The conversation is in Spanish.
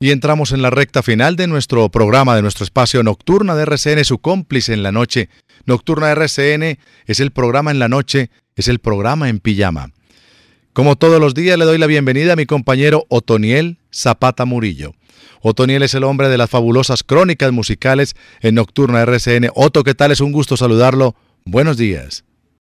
Y entramos en la recta final de nuestro programa, de nuestro espacio Nocturna de RCN, su cómplice en la noche. Nocturna RCN es el programa en la noche, es el programa en pijama. Como todos los días le doy la bienvenida a mi compañero Otoniel Zapata Murillo. Otoniel es el hombre de las fabulosas crónicas musicales en Nocturna RCN. Otto, ¿qué tal? Es un gusto saludarlo. Buenos días.